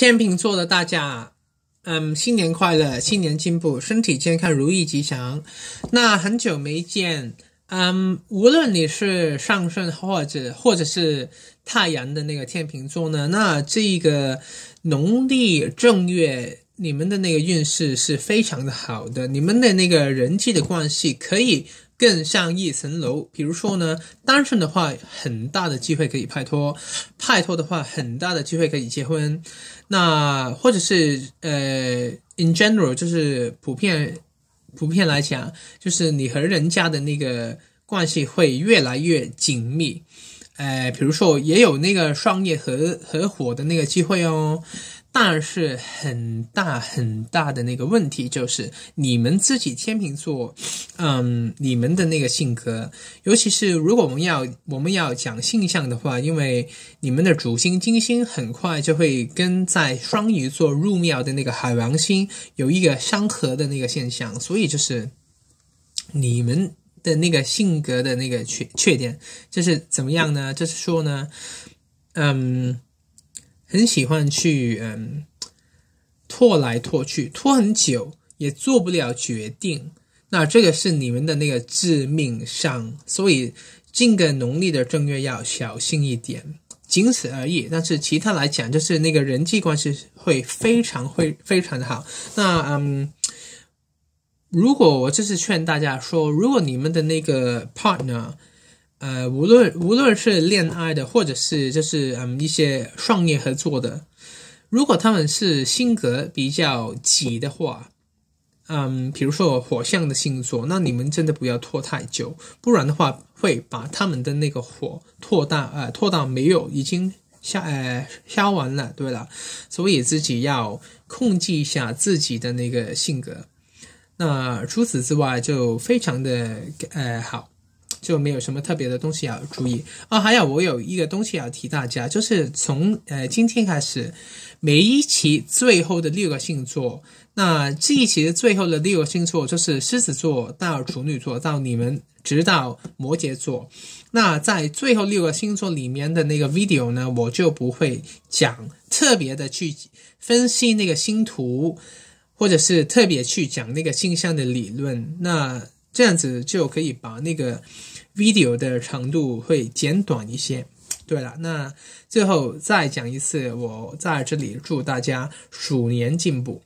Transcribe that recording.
天秤座的大家，嗯，新年快乐，新年进步，身体健康，如意吉祥。那很久没见，嗯，无论你是上升或者或者是太阳的那个天秤座呢，那这个农历正月你们的那个运势是非常的好的，你们的那个人际的关系可以。更上一层楼，比如说呢，单身的话，很大的机会可以拍拖；拍拖的话，很大的机会可以结婚。那或者是呃，in general，就是普遍，普遍来讲，就是你和人家的那个关系会越来越紧密。哎，比如说也有那个商业合合伙的那个机会哦。但是很大很大的那个问题就是，你们自己天秤座，嗯，你们的那个性格，尤其是如果我们要我们要讲性象的话，因为你们的主星金星很快就会跟在双鱼座入庙的那个海王星有一个相合的那个现象，所以就是你们的那个性格的那个缺缺点，就是怎么样呢？就是说呢，嗯。很喜欢去嗯拖来拖去，拖很久也做不了决定。那这个是你们的那个致命伤，所以近个农历的正月要小心一点，仅此而已。但是其他来讲，就是那个人际关系会非常会非常的好。那嗯，如果我就是劝大家说，如果你们的那个 partner。呃，无论无论是恋爱的，或者是就是嗯一些创业合作的，如果他们是性格比较急的话，嗯，比如说火象的星座，那你们真的不要拖太久，不然的话会把他们的那个火拖到呃拖到没有，已经消呃消完了，对了，所以自己要控制一下自己的那个性格。那除此之外，就非常的呃好。就没有什么特别的东西要注意哦。还有，我有一个东西要提大家，就是从呃今天开始，每一期最后的六个星座，那这一期的最后的六个星座就是狮子座到处女座到你们直到摩羯座。那在最后六个星座里面的那个 video 呢，我就不会讲特别的去分析那个星图，或者是特别去讲那个星象的理论。那这样子就可以把那个 video 的长度会减短一些。对了，那最后再讲一次，我在这里祝大家鼠年进步。